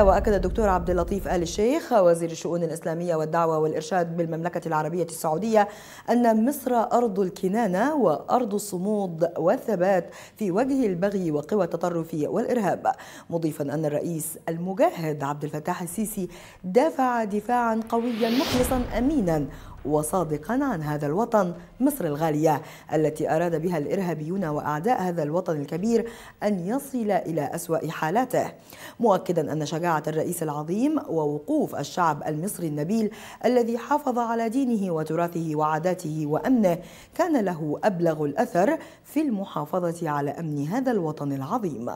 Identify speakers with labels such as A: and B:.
A: وأكد الدكتور عبد اللطيف آل الشيخ وزير الشؤون الإسلامية والدعوة والإرشاد بالمملكة العربية السعودية أن مصر أرض الكنانة وأرض الصمود والثبات في وجه البغي وقوى التطرف والإرهاب مضيفا أن الرئيس المجاهد عبد الفتاح السيسي دافع دفاعا قويا مخلصا أمينا وصادقا عن هذا الوطن مصر الغالية التي أراد بها الإرهابيون وأعداء هذا الوطن الكبير أن يصل إلى أسوأ حالاته مؤكدا أن شجاعة الرئيس العظيم ووقوف الشعب المصري النبيل الذي حافظ على دينه وتراثه وعاداته وأمنه كان له أبلغ الأثر في المحافظة على أمن هذا الوطن العظيم